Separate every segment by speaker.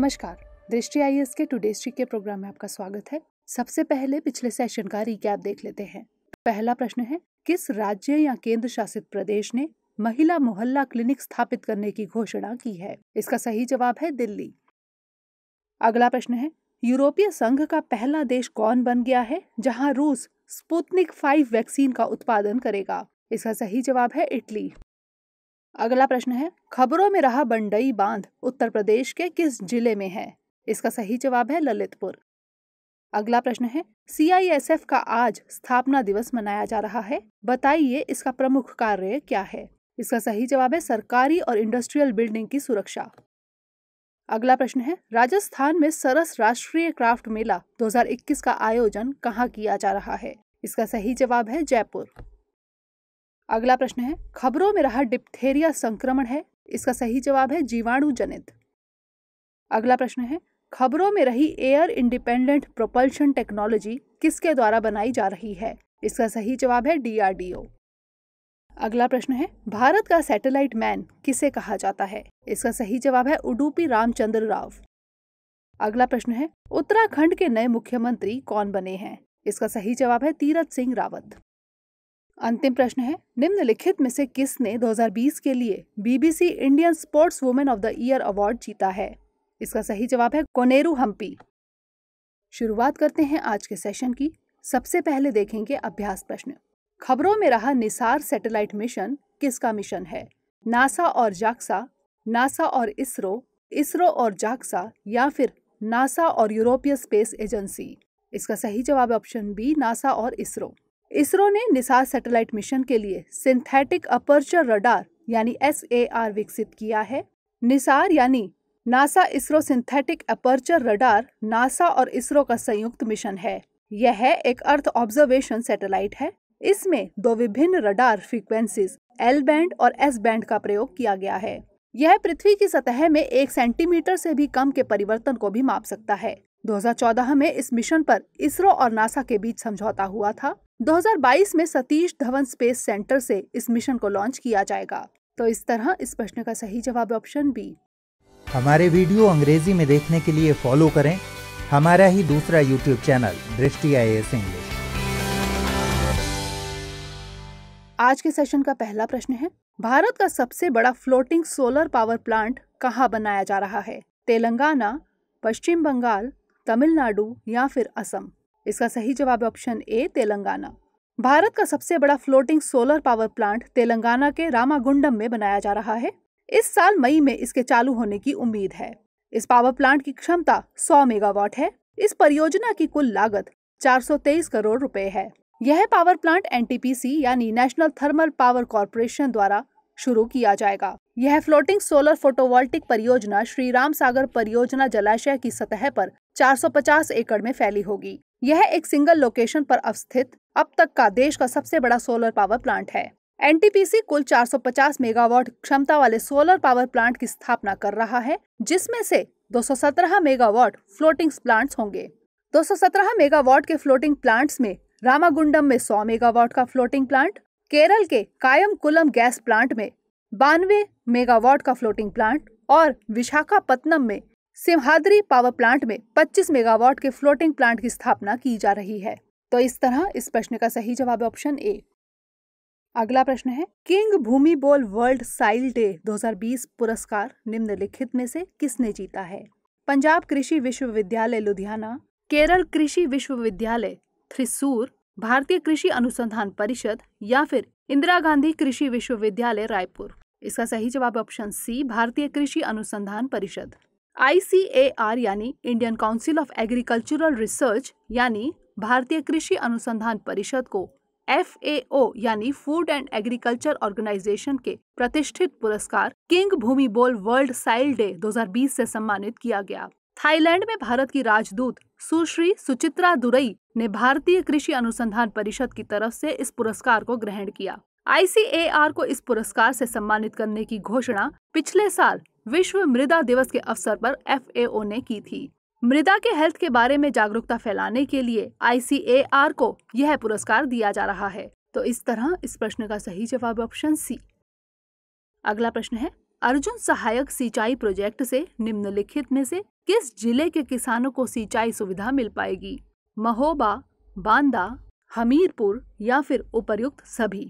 Speaker 1: नमस्कार दृष्टि आई के टूडे स्ट्री के प्रोग्राम में आपका स्वागत है सबसे पहले पिछले सेशन का रिकैप देख लेते हैं पहला प्रश्न है किस राज्य या केंद्र शासित प्रदेश ने महिला मोहल्ला क्लिनिक स्थापित करने की घोषणा की है इसका सही जवाब है दिल्ली अगला प्रश्न है यूरोपीय संघ का पहला देश कौन बन गया है जहां रूस स्पुतनिक फाइव वैक्सीन का उत्पादन करेगा इसका सही जवाब है इटली अगला प्रश्न है खबरों में रहा बंडई बांध उत्तर प्रदेश के किस जिले में है इसका सही जवाब है ललितपुर अगला प्रश्न है सीआईएसएफ का आज स्थापना दिवस मनाया जा रहा है बताइए इसका प्रमुख कार्य क्या है इसका सही जवाब है सरकारी और इंडस्ट्रियल बिल्डिंग की सुरक्षा अगला प्रश्न है राजस्थान में सरस राष्ट्रीय क्राफ्ट मेला 2021 का आयोजन कहाँ किया जा रहा है इसका सही जवाब है जयपुर अगला प्रश्न है खबरों में रहा डिप्थेरिया संक्रमण है इसका सही जवाब है जीवाणु जनित अगला प्रश्न है खबरों में रही एयर इंडिपेंडेंट प्रोपल्शन टेक्नोलॉजी किसके द्वारा बनाई जा रही है इसका सही जवाब है डीआरडीओ अगला प्रश्न है भारत का सैटेलाइट मैन किसे कहा जाता है इसका सही जवाब है उडुपी रामचंद्र राव अगला प्रश्न है उत्तराखंड के नए मुख्यमंत्री कौन बने हैं इसका सही जवाब है तीरथ सिंह रावत अंतिम प्रश्न है निम्नलिखित में से किसने 2020 के लिए BBC Indian sports women of the year award जीता है इसका सही जवाब है कोनेरू हम्पी शुरुआत करते हैं आज के सेशन की सबसे पहले देखेंगे अभ्यास प्रश्न खबरों में रहा निसार सैटेलाइट मिशन किसका मिशन है नासा और जाक्सा नासा और इसरो इसरो और जाक्सा या फिर नासा और यूरोपीय स्पेस एजेंसी इसका सही जवाब ऑप्शन बी नासा और इसरो इसरो ने निसार सैटेलाइट मिशन के लिए सिंथेटिक अपर्चर रडार यानी एस विकसित किया है निसार यानी NASA ISRO synthetic aperture radar NASA और इसरो का संयुक्त मिशन है यह एक अर्थ ऑब्जर्वेशन सैटेलाइट है इसमें दो विभिन्न रडार फ्रीक्वेंसीज एल बैंड और एस बैंड का प्रयोग किया गया है यह पृथ्वी की सतह में एक सेंटीमीटर से भी कम के परिवर्तन को भी माप सकता है 2014 में इस मिशन पर इसरो और नासा के बीच समझौता हुआ था 2022 में सतीश धवन स्पेस सेंटर से इस मिशन को लॉन्च किया जाएगा तो इस तरह इस प्रश्न का सही जवाब ऑप्शन बी हमारे वीडियो अंग्रेजी में देखने के लिए फॉलो करें हमारा ही दूसरा यूट्यूब चैनल दृष्टि आई इंग्लिश आज के सेशन का पहला प्रश्न है भारत का सबसे बड़ा फ्लोटिंग सोलर पावर प्लांट कहाँ बनाया जा रहा है तेलंगाना पश्चिम बंगाल तमिलनाडु या फिर असम इसका सही जवाब ऑप्शन ए तेलंगाना भारत का सबसे बड़ा floating solar power plant Telangana के रामागुंडम में बनाया जा रहा है इस साल मई में इसके चालू होने की उम्मीद है इस पावर प्लांट की क्षमता 100 मेगावाट है इस परियोजना की कुल लागत 423 करोड़ रुपए है यह पावर प्लांट एनटीपीसी यानी नेशनल थर्मल पावर कॉरपोरेशन द्वारा शुरू किया जाएगा यह फ्लोटिंग सोलर फोटोवोल्टिक परियोजना श्री राम सागर परियोजना जलाशय की सतह पर 450 एकड़ में फैली होगी यह एक सिंगल लोकेशन पर अवस्थित अब तक का देश का सबसे बड़ा सोलर पावर प्लांट है एनटीपीसी कुल 450 मेगावाट क्षमता वाले सोलर पावर प्लांट की स्थापना कर रहा है जिसमें से 217 मेगावाट फ्लोटिंग प्लांट्स होंगे 217 मेगावाट के फ्लोटिंग प्लांट्स में रामागुंडम में 100 मेगावाट का फ्लोटिंग प्लांट केरल के कायम कुलम गैस प्लांट में बानवे मेगावाट का फ्लोटिंग प्लांट और विशाखापत्तनम में सिमहाद्री पावर प्लांट में 25 मेगावाट के फ्लोटिंग प्लांट की स्थापना की जा रही है तो इस तरह इस प्रश्न का सही जवाब ऑप्शन ए अगला प्रश्न है किंग भूमि बोल वर्ल्ड साइल डे 2020 पुरस्कार निम्नलिखित में से किसने जीता है पंजाब कृषि विश्वविद्यालय लुधियाना केरल कृषि विश्वविद्यालय थ्रिसूर भारतीय कृषि अनुसंधान परिषद या फिर इंदिरा गांधी कृषि विश्वविद्यालय रायपुर इसका सही जवाब ऑप्शन सी भारतीय कृषि अनुसंधान परिषद आई यानी Indian council of agricultural research यानी भारतीय कृषि अनुसंधान परिषद को एफ यानी फूड एंड एग्रीकल्चर ऑर्गेनाइजेशन के प्रतिष्ठित पुरस्कार किंग भूमि बोल वर्ल्ड साइल डे 2020 से सम्मानित किया गया थाईलैंड में भारत की राजदूत सुश्री सुचित्रा दुरई ने भारतीय कृषि अनुसंधान परिषद की तरफ से इस पुरस्कार को ग्रहण किया आईसीएआर को इस पुरस्कार से सम्मानित करने की घोषणा पिछले साल विश्व मृदा दिवस के अवसर पर एफएओ ने की थी मृदा के हेल्थ के बारे में जागरूकता फैलाने के लिए आईसीएआर को यह पुरस्कार दिया जा रहा है तो इस तरह इस प्रश्न का सही जवाब ऑप्शन सी अगला प्रश्न है अर्जुन सहायक सिंचाई प्रोजेक्ट से निम्नलिखित में से किस जिले के किसानों को सिंचाई सुविधा मिल पाएगी महोबा बांदा हमीरपुर या फिर उपर्युक्त सभी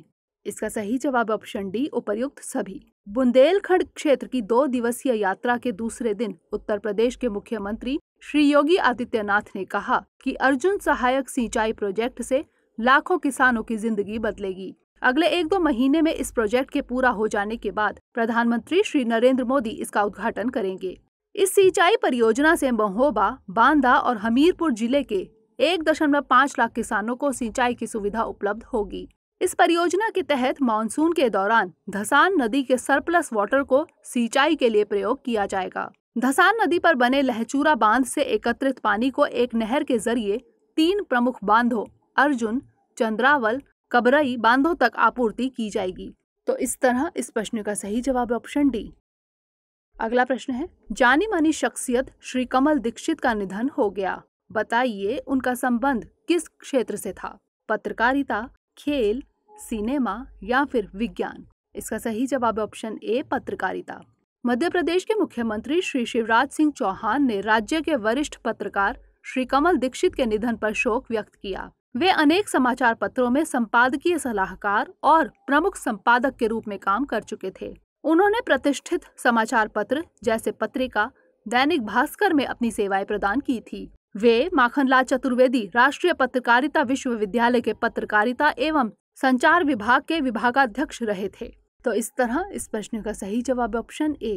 Speaker 1: इसका सही जवाब ऑप्शन डी उपयुक्त सभी बुंदेलखंड क्षेत्र की दो दिवसीय यात्रा के दूसरे दिन उत्तर प्रदेश के मुख्यमंत्री श्री योगी आदित्यनाथ ने कहा कि अर्जुन सहायक सिंचाई प्रोजेक्ट से लाखों किसानों की जिंदगी बदलेगी अगले एक दो महीने में इस प्रोजेक्ट के पूरा हो जाने के बाद प्रधानमंत्री श्री नरेंद्र मोदी इसका उद्घाटन करेंगे इस सिंचाई परियोजना से महोबा बांदा और हमीरपुर जिले के एक दशमलव पाँच लाख किसानों को सिंचाई की सुविधा उपलब्ध होगी इस परियोजना के तहत मानसून के दौरान धसान नदी के सरप्लस वाटर को सिंचाई के लिए प्रयोग किया जाएगा धसान नदी पर बने लहचूरा बांध से एकत्रित पानी को एक नहर के जरिए तीन प्रमुख बांधों अर्जुन चंद्रावल कबरई बांधों तक आपूर्ति की जाएगी तो इस तरह इस प्रश्न का सही जवाब ऑप्शन डी अगला प्रश्न है जानी मानी शख्सियत श्री कमल दीक्षित का निधन हो गया बताइए उनका संबंध किस क्षेत्र से था पत्रकारिता खेल सिनेमा या फिर विज्ञान इसका सही जवाब ऑप्शन ए पत्रकारिता मध्य प्रदेश के मुख्यमंत्री श्री शिवराज सिंह चौहान ने राज्य के वरिष्ठ पत्रकार श्री कमल दीक्षित के निधन पर शोक व्यक्त किया वे अनेक समाचार पत्रों में संपादकीय सलाहकार और प्रमुख संपादक के रूप में काम कर चुके थे उन्होंने प्रतिष्ठित समाचार पत्र जैसे पत्रिका दैनिक भास्कर में अपनी सेवाएं प्रदान की थी वे माखनलाल चतुर्वेदी राष्ट्रीय पत्रकारिता विश्वविद्यालय के पत्रकारिता एवं संचार विभाग के विभागाध्यक्ष रहे थे तो इस तरह इस प्रश्न का सही जवाब ऑप्शन ए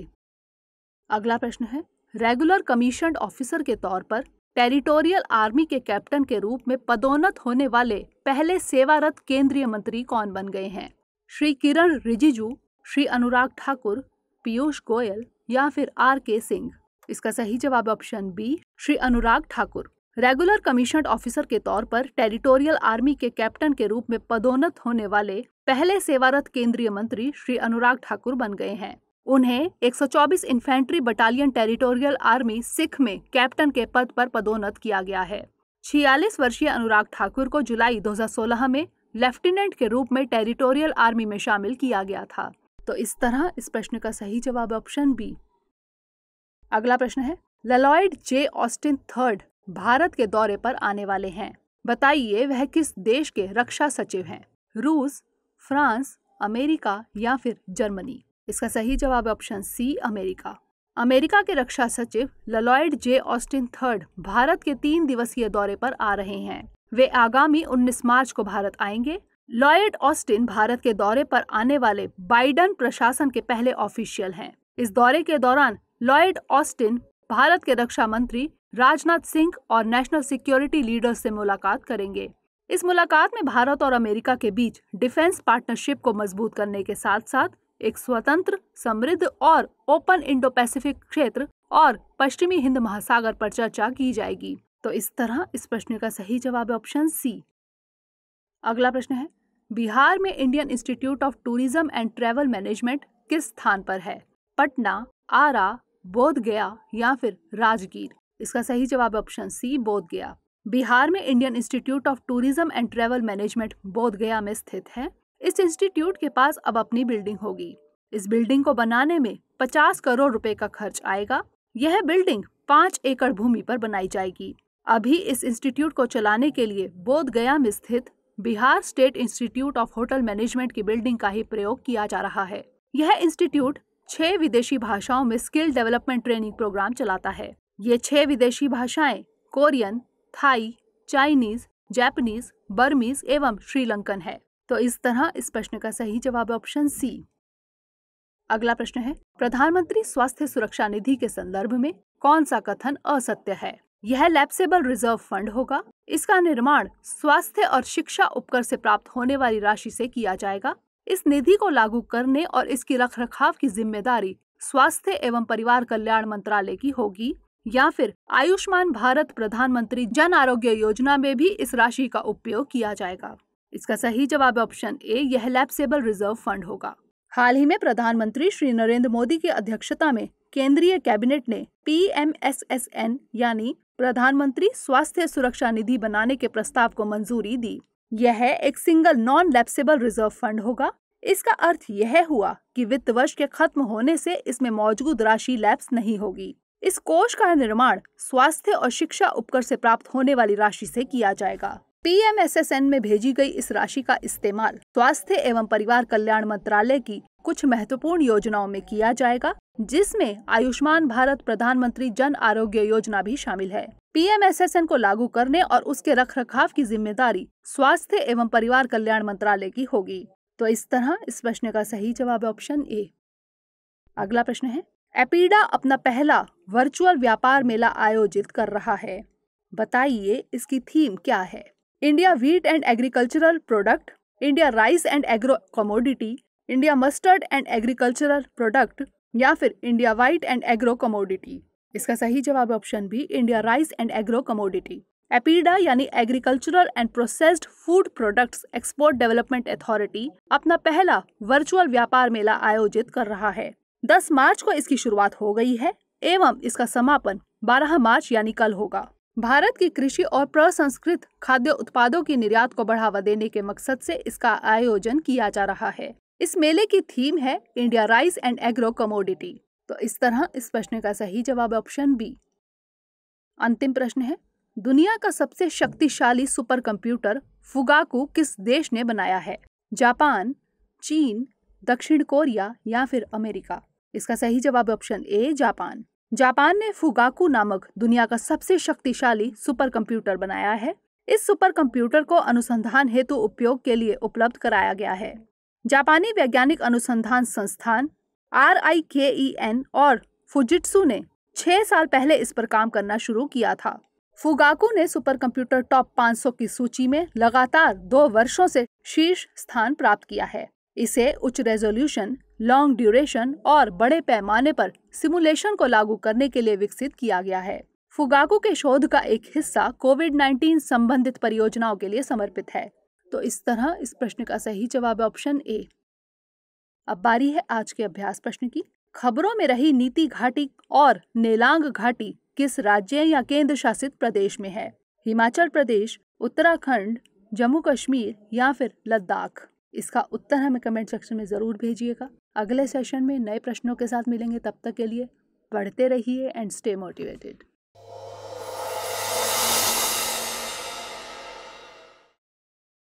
Speaker 1: अगला प्रश्न है रेगुलर कमीशन ऑफिसर के तौर पर टेरिटोरियल आर्मी के कैप्टन के रूप में पदोन्नत होने वाले पहले सेवारत केंद्रीय मंत्री कौन बन गए हैं श्री किरण रिजिजू श्री अनुराग ठाकुर पीयूष गोयल या फिर आर के सिंह इसका सही जवाब option B Shri Anurag Thakur regular commission officer के तौर पर टेरिटोरियल आर्मी के कैप्टन के रूप में पदोन्नत होने वाले पहले सेवारत केंद्रीय मंत्री श्री अनुराग ठाकुर बन गए हैं उन्हें 124 infantry battalion territorial army Sikh में कैप्टन के पद पर पदोन्नत किया गया है छियालीस वर्षीय अनुराग ठाकुर को जुलाई 2016 में लेफ्टिनेंट के रूप में टेरिटोरियल आर्मी में शामिल किया गया था तो इस तरह इस प्रश्न का सही जवाब ऑप्शन बी अगला प्रश्न है Lloyd J Austin third Bharat के दौरे पर आने वाले हैं बताइए वह किस देश के रक्षा सचिव हैं रूस फ्रांस अमेरिका या फिर जर्मनी इसका सही जवाब ऑप्शन सी अमेरिका अमेरिका के रक्षा सचिव Lloyd J Austin third Bharat के तीन दिवसीय दौरे पर आ रहे हैं वे आगामी 19 मार्च को भारत आएंगे लॉयड ऑस्टिन भारत के दौरे पर आने वाले बाइडन प्रशासन के पहले ऑफिशियल हैं इस दौरे के दौरान लॉयड ऑस्टिन भारत के रक्षा मंत्री राजनाथ सिंह और नेशनल सिक्योरिटी लीडर्स से मुलाकात करेंगे इस मुलाकात में भारत और अमेरिका के बीच डिफेंस पार्टनरशिप को मजबूत करने के साथ साथ एक स्वतंत्र समृद्ध और ओपन इंडो पैसिफिक क्षेत्र और पश्चिमी हिंद महासागर पर चर्चा की जाएगी तो इस तरह इस प्रश्न का सही जवाब है ऑप्शन सी अगला प्रश्न है बिहार में Indian institute of tourism and travel management किस स्थान पर है पटना आरा बोध गया या फिर राजगीर इसका सही जवाब ऑप्शन सी बोध गया बिहार में Indian institute of tourism and travel management Bodh Gaya में स्थित है इस इंस्टीट्यूट के पास अब अपनी बिल्डिंग होगी इस बिल्डिंग को बनाने में 50 करोड़ रुपए का खर्च आएगा यह बिल्डिंग पाँच एकड़ भूमि पर बनाई जाएगी अभी इस इंस्टीट्यूट को चलाने के लिए बोध गया में स्थित Bihar state institute of hotel management की बिल्डिंग का ही प्रयोग किया जा रहा है यह इंस्टीट्यूट छह विदेशी भाषाओं में स्किल डेवलपमेंट ट्रेनिंग प्रोग्राम चलाता है ये छह विदेशी भाषाएं Korean Thai Chinese Japanese Burmese एवं श्रीलंकन है तो इस तरह इस प्रश्न का सही जवाब ऑप्शन सी अगला प्रश्न है प्रधानमंत्री स्वास्थ्य सुरक्षा निधि के संदर्भ में कौन सा कथन असत्य है यह लैप्सेबल रिजर्व फंड होगा इसका निर्माण स्वास्थ्य और शिक्षा उपकर से प्राप्त होने वाली राशि से किया जाएगा इस निधि को लागू करने और इसकी रख रखाव की जिम्मेदारी स्वास्थ्य एवं परिवार कल्याण मंत्रालय की होगी या फिर आयुष्मान भारत प्रधानमंत्री जन आरोग्य योजना में भी इस राशि का उपयोग किया जाएगा इसका सही जवाब ऑप्शन ए यह लैप्सेबल रिजर्व फंड होगा हाल ही में प्रधानमंत्री श्री नरेंद्र मोदी की अध्यक्षता में केंद्रीय कैबिनेट ने P M S S N यानी प्रधानमंत्री स्वास्थ्य सुरक्षा निधि बनाने के प्रस्ताव को मंजूरी दी यह एक single non lapsable reserve fund होगा इसका अर्थ यह हुआ कि वित्त वर्ष के खत्म होने से इसमें मौजूद राशि लैप्स नहीं होगी इस कोष का निर्माण स्वास्थ्य और शिक्षा उपकर से प्राप्त होने वाली राशि से किया जाएगा पीएमएसएसएन में भेजी गई इस राशि का इस्तेमाल स्वास्थ्य एवं परिवार कल्याण मंत्रालय की कुछ महत्वपूर्ण योजनाओं में किया जाएगा जिसमें आयुष्मान भारत प्रधानमंत्री जन आरोग्य योजना भी शामिल है पीएमएसएसएन को लागू करने और उसके रख रखाव की जिम्मेदारी स्वास्थ्य एवं परिवार कल्याण मंत्रालय की होगी तो इस तरह इस प्रश्न का सही जवाब ऑप्शन ए अगला प्रश्न है एपीडा अपना पहला वर्चुअल व्यापार मेला आयोजित कर रहा है बताइए इसकी थीम क्या है India wheat and agricultural product India rice and agro commodity India mustard and agricultural product या फिर India white and agro commodity इसका सही जवाब option B India rice and agro commodity APEDA यानी agricultural and processed food products export development authority अपना पहला virtual व्यापार मेला आयोजित कर रहा है 10 मार्च को इसकी शुरुआत हो गई है एवं इसका समापन 12 मार्च यानी कल होगा भारत की कृषि और प्रसंस्कृत खाद्य उत्पादों की निर्यात को बढ़ावा देने के मकसद से इसका आयोजन किया जा रहा है इस मेले की थीम है India rice and agro commodity तो इस तरह इस प्रश्न का सही जवाब ऑप्शन बी अंतिम प्रश्न है दुनिया का सबसे शक्तिशाली सुपर कंप्यूटर फुगाकू किस देश ने बनाया है जापान चीन दक्षिण कोरिया या फिर अमेरिका इसका सही जवाब ऑप्शन ए जापान जापान ने फुगाकू नामक दुनिया का सबसे शक्तिशाली सुपर कंप्यूटर बनाया है इस सुपर कंप्यूटर को अनुसंधान हेतु उपयोग के लिए उपलब्ध कराया गया है जापानी वैज्ञानिक अनुसंधान संस्थान आर आई के ई एन और फुजिट्सु ने छह साल पहले इस पर काम करना शुरू किया था फुगाकू ने सुपर कंप्यूटर टॉप 500 की सूची में लगातार दो वर्षों से शीर्ष स्थान प्राप्त किया है इसे उच्च रेजोल्यूशन लॉन्ग ड्यूरेशन और बड़े पैमाने पर सिमुलेशन को लागू करने के लिए विकसित किया गया है फुगाकू के शोध का एक हिस्सा कोविड 19 संबंधित परियोजनाओं के लिए समर्पित है तो इस तरह इस प्रश्न का सही जवाब ऑप्शन ए अब बारी है आज के अभ्यास प्रश्न की खबरों में रही नीति घाटी और नेलांग घाटी किस राज्य या केंद्र शासित प्रदेश में है हिमाचल प्रदेश उत्तराखंड जम्मू कश्मीर या फिर लद्दाख इसका उत्तर हमें कमेंट सेक्शन में ज़रूर भेजिएगा अगले सेशन में नए प्रश्नों के साथ मिलेंगे तब तक के लिए पढ़ते रहिए एंड स्टे मोटिवेटेड